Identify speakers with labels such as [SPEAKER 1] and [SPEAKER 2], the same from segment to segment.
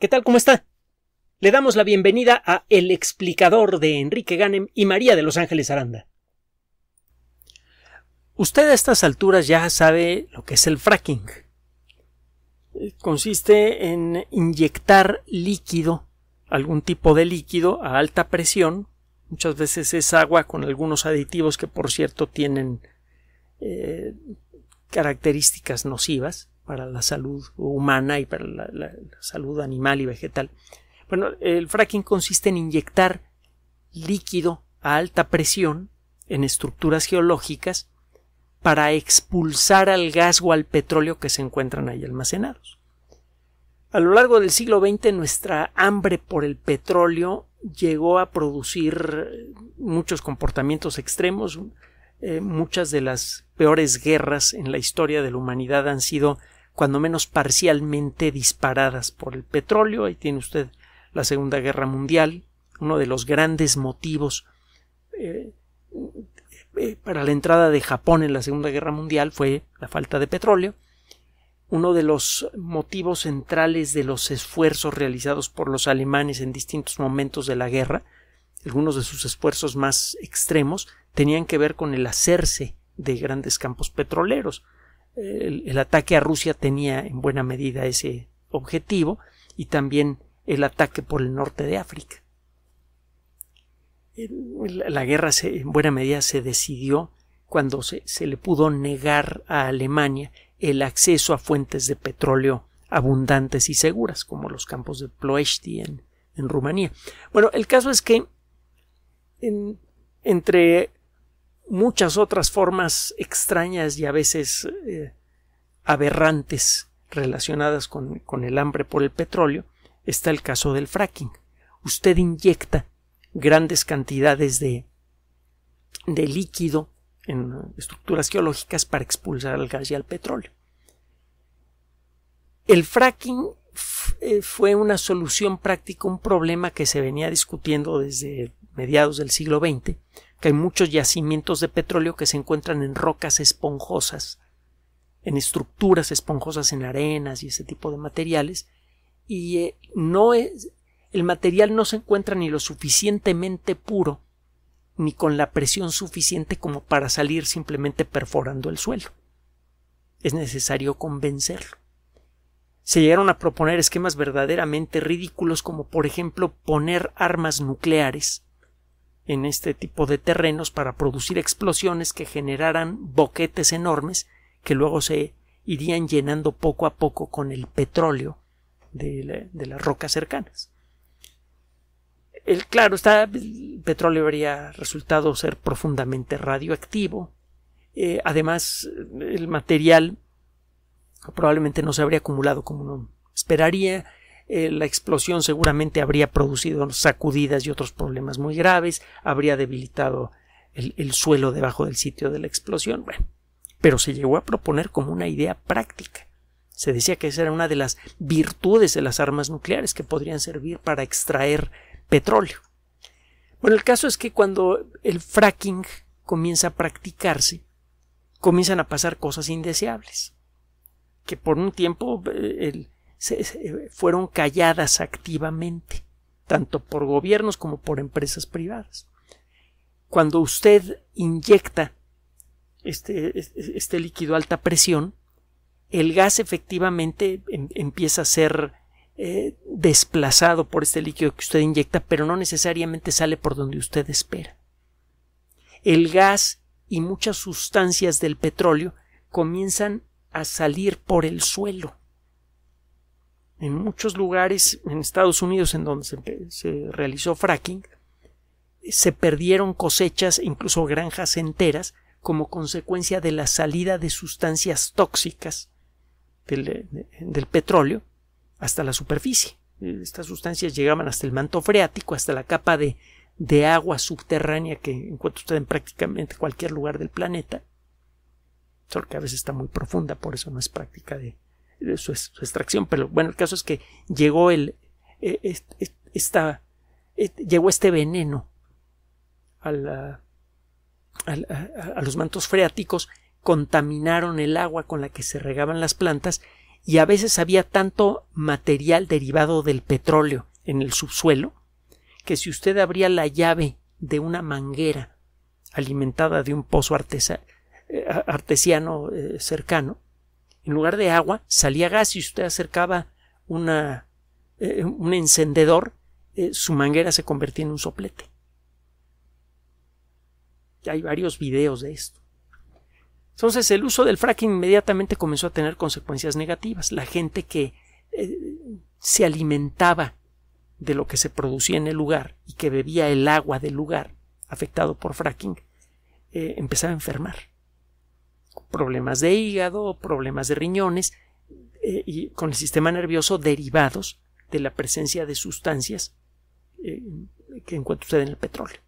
[SPEAKER 1] ¿Qué tal? ¿Cómo está? Le damos la bienvenida a El explicador de Enrique Ganem y María de Los Ángeles Aranda. Usted a estas alturas ya sabe lo que es el fracking. Consiste en inyectar líquido, algún tipo de líquido a alta presión, muchas veces es agua con algunos aditivos que por cierto tienen eh, características nocivas, para la salud humana y para la, salud animal y vegetal. Bueno, el fracking consiste en inyectar líquido a alta presión en estructuras geológicas para expulsar al gas o al petróleo que se encuentran ahí almacenados. A lo largo del siglo XX nuestra hambre por el petróleo llegó a producir muchos comportamientos extremos. Eh, muchas de las peores guerras en la historia de la humanidad han sido cuando menos parcialmente disparadas por el petróleo. Ahí tiene usted la Segunda Guerra Mundial, uno de los grandes motivos eh, eh, para la entrada de Japón en la Segunda Guerra Mundial fue la falta de petróleo. Uno de los motivos centrales de los esfuerzos realizados por los alemanes en distintos momentos de la guerra, algunos de sus esfuerzos más extremos, tenían que ver con el hacerse de grandes campos petroleros el, ataque a Rusia tenía en buena medida ese objetivo y también el ataque por el norte de África. La guerra en buena medida se decidió cuando se, le pudo negar a Alemania el acceso a fuentes de petróleo abundantes y seguras, como los campos de Ploesti en, Rumanía. Bueno, el caso es que entre muchas otras formas extrañas y a veces eh, aberrantes relacionadas con, el hambre por el petróleo, está el caso del fracking. Usted inyecta grandes cantidades de, de líquido en estructuras geológicas para expulsar el gas y al petróleo. El fracking eh, fue una solución práctica, un problema que se venía discutiendo desde mediados del siglo XX, que hay muchos yacimientos de petróleo que se encuentran en rocas esponjosas, en estructuras esponjosas en arenas y ese tipo de materiales, y eh, no es, el material no se encuentra ni lo suficientemente puro, ni con la presión suficiente como para salir simplemente perforando el suelo. Es necesario convencerlo. Se llegaron a proponer esquemas verdaderamente ridículos como por ejemplo poner armas nucleares en este tipo de terrenos para producir explosiones que generaran boquetes enormes que luego se irían llenando poco a poco con el petróleo de, las rocas cercanas. El, claro, está, el petróleo habría resultado ser profundamente radioactivo. Eh, además, el material probablemente no se habría acumulado como uno esperaría eh, la explosión seguramente habría producido sacudidas y otros problemas muy graves, habría debilitado el, suelo debajo del sitio de la explosión. Bueno, pero se llegó a proponer como una idea práctica. Se decía que esa era una de las virtudes de las armas nucleares que podrían servir para extraer petróleo. Bueno, el caso es que cuando el fracking comienza a practicarse, comienzan a pasar cosas indeseables. Que por un tiempo eh, el, eh, fueron calladas activamente, tanto por gobiernos como por empresas privadas. Cuando usted inyecta este, este líquido a alta presión, el gas efectivamente em, empieza a ser eh, desplazado por este líquido que usted inyecta, pero no necesariamente sale por donde usted espera. El gas y muchas sustancias del petróleo comienzan a salir por el suelo en muchos lugares en Estados Unidos en donde se, realizó fracking, se perdieron cosechas, incluso granjas enteras, como consecuencia de la salida de sustancias tóxicas del, petróleo hasta la superficie. Estas sustancias llegaban hasta el manto freático, hasta la capa de, de agua subterránea que encuentra usted en prácticamente cualquier lugar del planeta. Solo que a veces está muy profunda, por eso no es práctica de, su, extracción, pero bueno, el caso es que llegó el, este, llegó este veneno a, los mantos freáticos, contaminaron el agua con la que se regaban las plantas y a veces había tanto material derivado del petróleo en el subsuelo que si usted abría la llave de una manguera alimentada de un pozo eh, artesiano eh, cercano, en lugar de agua, salía gas y si usted acercaba una, eh, un encendedor, eh, su manguera se convertía en un soplete. Hay varios videos de esto. Entonces el uso del fracking inmediatamente comenzó a tener consecuencias negativas. La gente que eh, se alimentaba de lo que se producía en el lugar y que bebía el agua del lugar afectado por fracking, empezaba a enfermar problemas de hígado, problemas de riñones, eh, y con el sistema nervioso derivados de la presencia de sustancias eh, que encuentra usted en el petróleo.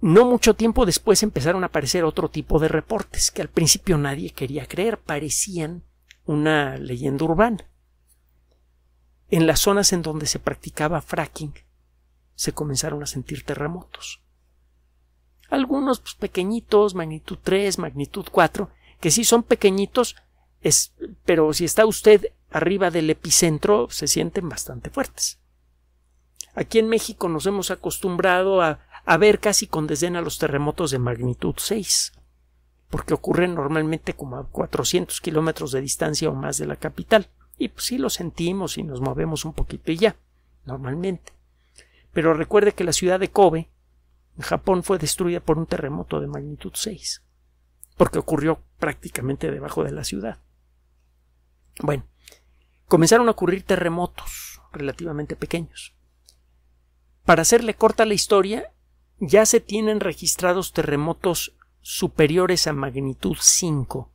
[SPEAKER 1] No mucho tiempo después empezaron a aparecer otro tipo de reportes que al principio nadie quería creer, parecían una leyenda urbana. En las zonas en donde se practicaba fracking se comenzaron a sentir terremotos. Algunos pues, pequeñitos, magnitud 3, magnitud 4, que sí son pequeñitos, es, pero si está usted arriba del epicentro, se sienten bastante fuertes. Aquí en México nos hemos acostumbrado a, a ver casi con desdén a los terremotos de magnitud 6, porque ocurren normalmente como a 400 kilómetros de distancia o más de la capital. Y pues sí lo sentimos y nos movemos un poquito y ya, normalmente. Pero recuerde que la ciudad de Kobe Japón fue destruida por un terremoto de magnitud 6, porque ocurrió prácticamente debajo de la ciudad. Bueno, comenzaron a ocurrir terremotos relativamente pequeños. Para hacerle corta la historia, ya se tienen registrados terremotos superiores a magnitud 5,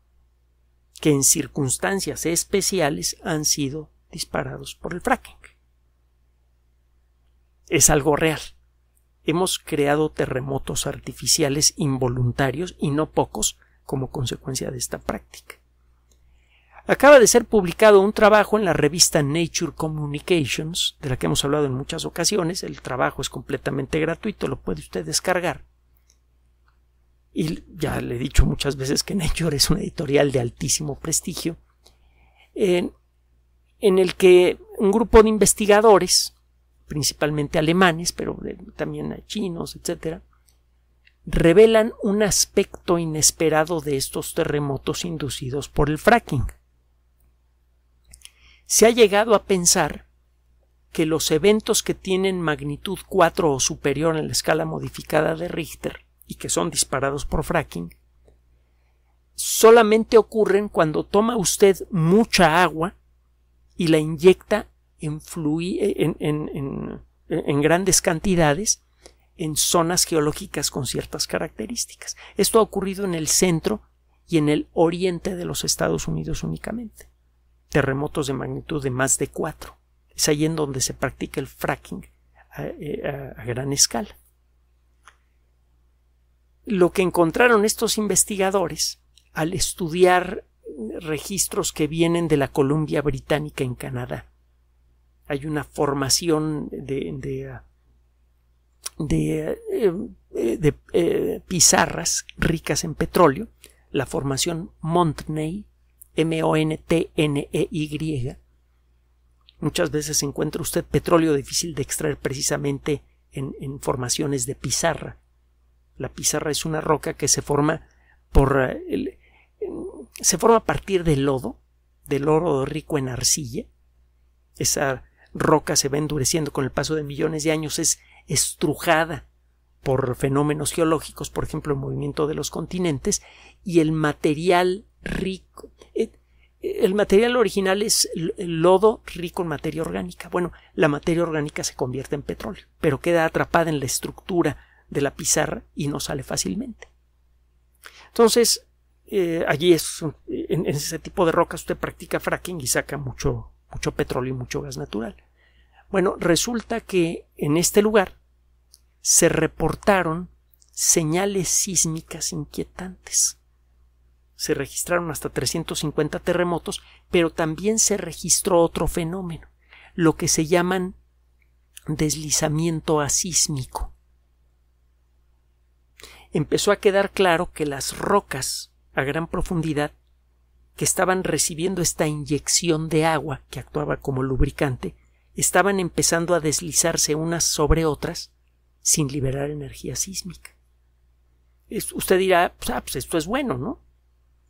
[SPEAKER 1] que en circunstancias especiales han sido disparados por el fracking. Es algo real hemos creado terremotos artificiales involuntarios y no pocos como consecuencia de esta práctica. Acaba de ser publicado un trabajo en la revista Nature Communications, de la que hemos hablado en muchas ocasiones, el trabajo es completamente gratuito, lo puede usted descargar. Y ya le he dicho muchas veces que Nature es una editorial de altísimo prestigio, en, en el que un grupo de investigadores principalmente alemanes, pero también a chinos, etc., revelan un aspecto inesperado de estos terremotos inducidos por el fracking. Se ha llegado a pensar que los eventos que tienen magnitud 4 o superior en la escala modificada de Richter y que son disparados por fracking solamente ocurren cuando toma usted mucha agua y la inyecta en, grandes cantidades en zonas geológicas con ciertas características. Esto ha ocurrido en el centro y en el oriente de los Estados Unidos únicamente. Terremotos de magnitud de más de cuatro. Es ahí en donde se practica el fracking a eh, gran escala. Lo que encontraron estos investigadores al estudiar registros que vienen de la Columbia Británica en Canadá hay una formación de, de, eh, eh, pizarras ricas en petróleo, la formación Montney, M-O-N-T-N-E-Y. Muchas veces encuentra usted petróleo difícil de extraer precisamente en, formaciones de pizarra. La pizarra es una roca que se forma por eh, se forma a partir del lodo, del oro rico en arcilla, esa roca se va endureciendo con el paso de millones de años, es estrujada por fenómenos geológicos, por ejemplo, el movimiento de los continentes, y el material rico. Eh, el material original es el lodo rico en materia orgánica. Bueno, la materia orgánica se convierte en petróleo, pero queda atrapada en la estructura de la pizarra y no sale fácilmente. Entonces, eh, allí es, en, ese tipo de rocas usted practica fracking y saca mucho, mucho petróleo y mucho gas natural. Bueno, resulta que en este lugar se reportaron señales sísmicas inquietantes. Se registraron hasta 350 terremotos, pero también se registró otro fenómeno, lo que se llaman deslizamiento asísmico. Empezó a quedar claro que las rocas a gran profundidad que estaban recibiendo esta inyección de agua que actuaba como lubricante estaban empezando a deslizarse unas sobre otras sin liberar energía sísmica. usted dirá, pues, ah, pues, esto es bueno, ¿no?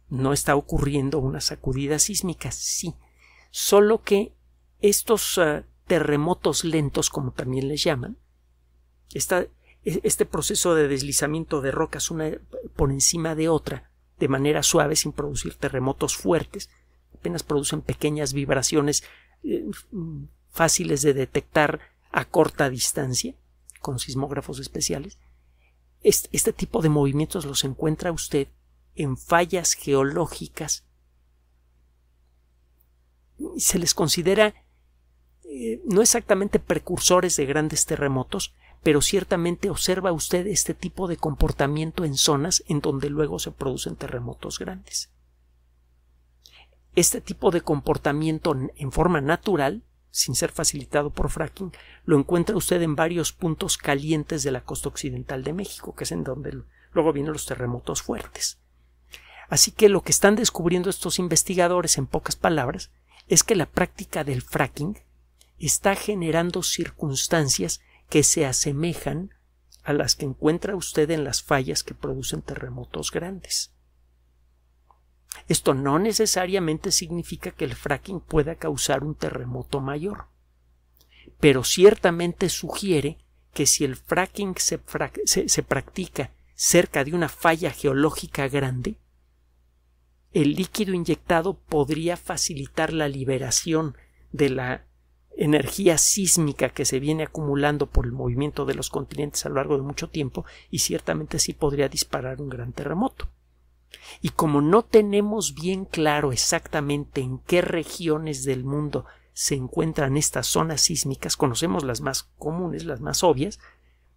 [SPEAKER 1] No está ocurriendo una sacudida sísmica, sí, solo que estos ah, terremotos lentos, como también les llaman, e, este proceso de deslizamiento de rocas una por encima de otra, de manera suave sin producir terremotos fuertes, apenas producen pequeñas vibraciones eh, fáciles de detectar a corta distancia con sismógrafos especiales. Este, tipo de movimientos los encuentra usted en fallas geológicas. Se les considera eh, no exactamente precursores de grandes terremotos, pero ciertamente observa usted este tipo de comportamiento en zonas en donde luego se producen terremotos grandes. Este tipo de comportamiento en forma natural, sin ser facilitado por fracking, lo encuentra usted en varios puntos calientes de la costa occidental de México, que es en donde luego vienen los terremotos fuertes. Así que lo que están descubriendo estos investigadores, en pocas palabras, es que la práctica del fracking está generando circunstancias que se asemejan a las que encuentra usted en las fallas que producen terremotos grandes. Esto no necesariamente significa que el fracking pueda causar un terremoto mayor, pero ciertamente sugiere que si el fracking se, se practica cerca de una falla geológica grande, el líquido inyectado podría facilitar la liberación de la energía sísmica que se viene acumulando por el movimiento de los continentes a lo largo de mucho tiempo y ciertamente sí podría disparar un gran terremoto. Y como no tenemos bien claro exactamente en qué regiones del mundo se encuentran estas zonas sísmicas, conocemos las más comunes, las más obvias,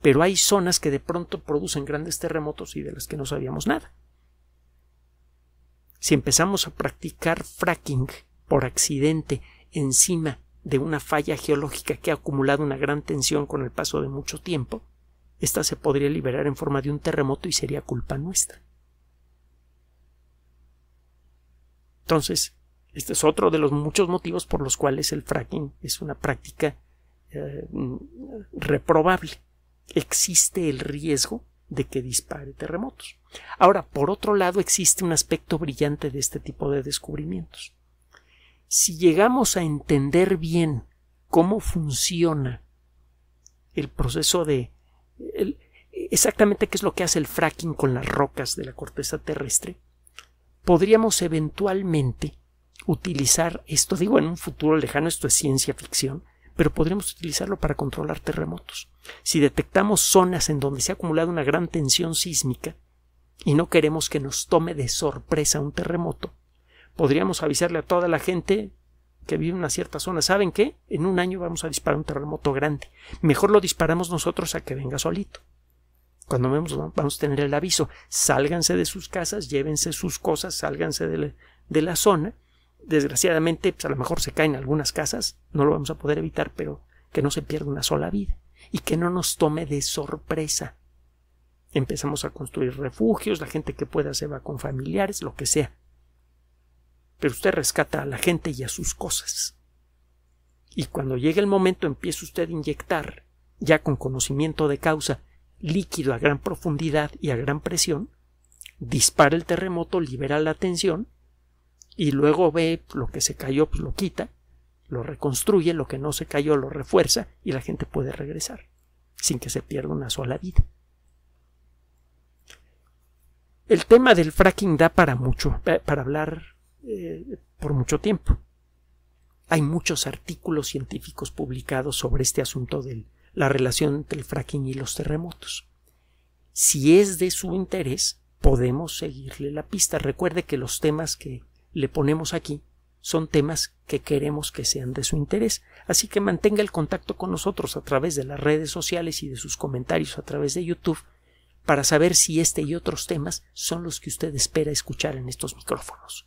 [SPEAKER 1] pero hay zonas que de pronto producen grandes terremotos y de las que no sabíamos nada. Si empezamos a practicar fracking por accidente encima de una falla geológica que ha acumulado una gran tensión con el paso de mucho tiempo, esta se podría liberar en forma de un terremoto y sería culpa nuestra. Entonces, este es otro de los muchos motivos por los cuales el fracking es una práctica eh, reprobable. Existe el riesgo de que dispare terremotos. Ahora, por otro lado, existe un aspecto brillante de este tipo de descubrimientos si llegamos a entender bien cómo funciona el proceso de exactamente qué es lo que hace el fracking con las rocas de la corteza terrestre, podríamos eventualmente utilizar esto, digo en un futuro lejano, esto es ciencia ficción, pero podríamos utilizarlo para controlar terremotos. Si detectamos zonas en donde se ha acumulado una gran tensión sísmica y no queremos que nos tome de sorpresa un terremoto, podríamos avisarle a toda la gente que vive en una cierta zona, ¿saben qué? En un año vamos a disparar un terremoto grande. Mejor lo disparamos nosotros a que venga solito. Cuando vemos, vamos a tener el aviso. Sálganse de sus casas, llévense sus cosas, sálganse de la, zona. Desgraciadamente, pues, a lo mejor se caen algunas casas, no lo vamos a poder evitar, pero que no se pierda una sola vida y que no nos tome de sorpresa. Empezamos a construir refugios, la gente que pueda se va con familiares, lo que sea pero usted rescata a la gente y a sus cosas. Y cuando llegue el momento empieza usted a inyectar, ya con conocimiento de causa, líquido a gran profundidad y a gran presión, dispara el terremoto, libera la tensión, y luego ve lo que se cayó, pues lo quita, lo reconstruye, lo que no se cayó lo refuerza y la gente puede regresar, sin que se pierda una sola vida. El tema del fracking da para mucho, eh, para hablar eh, por mucho tiempo. Hay muchos artículos científicos publicados sobre este asunto de la relación entre el fracking y los terremotos. Si es de su interés, podemos seguirle la pista. Recuerde que los temas que le ponemos aquí son temas que queremos que sean de su interés. Así que mantenga el contacto con nosotros a través de las redes sociales y de sus comentarios a través de YouTube para saber si este y otros temas son los que usted espera escuchar en estos micrófonos.